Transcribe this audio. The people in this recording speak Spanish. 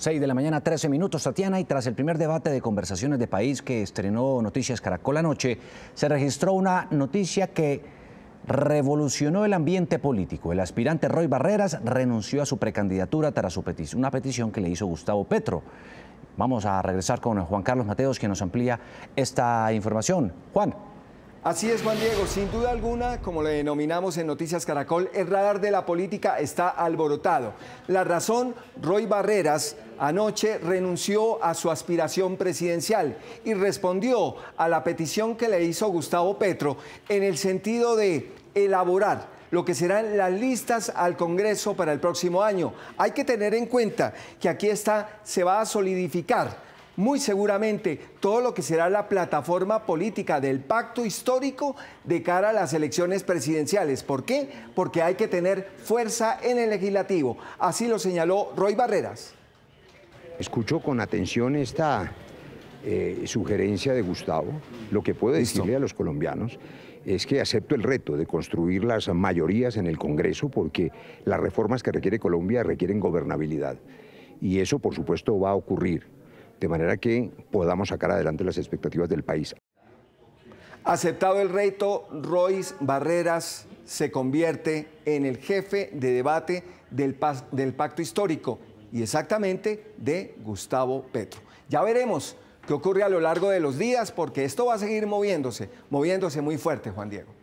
6 de la mañana, 13 minutos, Tatiana, y tras el primer debate de conversaciones de país que estrenó Noticias Caracol anoche, se registró una noticia que revolucionó el ambiente político. El aspirante Roy Barreras renunció a su precandidatura tras su petición, una petición que le hizo Gustavo Petro. Vamos a regresar con Juan Carlos Mateos, que nos amplía esta información. Juan. Así es, Juan Diego. Sin duda alguna, como le denominamos en Noticias Caracol, el radar de la política está alborotado. La razón, Roy Barreras anoche renunció a su aspiración presidencial y respondió a la petición que le hizo Gustavo Petro en el sentido de elaborar lo que serán las listas al Congreso para el próximo año. Hay que tener en cuenta que aquí está, se va a solidificar muy seguramente todo lo que será la plataforma política del pacto histórico de cara a las elecciones presidenciales. ¿Por qué? Porque hay que tener fuerza en el legislativo. Así lo señaló Roy Barreras. Escucho con atención esta eh, sugerencia de Gustavo. Lo que puedo decirle a los colombianos es que acepto el reto de construir las mayorías en el Congreso porque las reformas que requiere Colombia requieren gobernabilidad. Y eso, por supuesto, va a ocurrir de manera que podamos sacar adelante las expectativas del país. Aceptado el reto, Royce Barreras se convierte en el jefe de debate del, del pacto histórico y exactamente de Gustavo Petro. Ya veremos qué ocurre a lo largo de los días porque esto va a seguir moviéndose, moviéndose muy fuerte, Juan Diego.